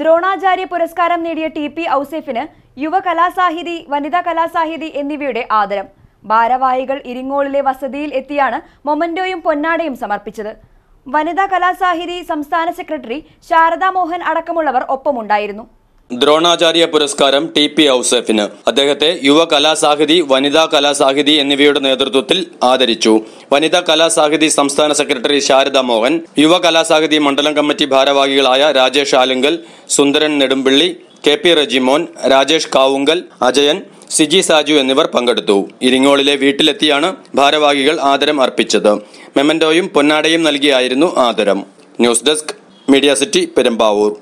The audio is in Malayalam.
ദ്രോണാചാര്യ പുരസ്കാരം നേടിയ ടി പി ഔസേഫിന് യുവ കലാസാഹിതി വനിതാ കലാസാഹിതി എന്നിവയുടെ ആദരം ഭാരവാഹികൾ ഇരിങ്ങോളിലെ വസതിയിൽ എത്തിയാണ് മൊമന്റോയും പൊന്നാടയും സമർപ്പിച്ചത് വനിതാ കലാസാഹിതി സംസ്ഥാന സെക്രട്ടറി ശാരദാ മോഹൻ അടക്കമുള്ളവർ ഒപ്പമുണ്ടായിരുന്നു ദ്രോണാചാര്യ പുരസ്കാരം ടി പി ഔസഫിന് അദ്ദേഹത്തെ യുവ കലാസാഹിതി വനിതാ കലാസാഹിതി എന്നിവയുടെ നേതൃത്വത്തിൽ ആദരിച്ചു വനിതാ കലാസാഹിതി സംസ്ഥാന സെക്രട്ടറി ശാരദ മോഹൻ യുവ കലാസാഹിതി മണ്ഡലം കമ്മിറ്റി ഭാരവാഹികളായ രാജേഷ് ആലുങ്കൽ സുന്ദരൻ നെടുമ്പള്ളി കെ പി റജിമോൻ രാജേഷ് കാവുങ്കൽ അജയൻ സിജി സാജു എന്നിവർ പങ്കെടുത്തു ഇരിങ്ങോളിലെ വീട്ടിലെത്തിയാണ് ഭാരവാഹികൾ ആദരം അർപ്പിച്ചത് മെമന്റോയും പൊന്നാടയും നൽകിയായിരുന്നു ആദരം news desk media city Perumbavoor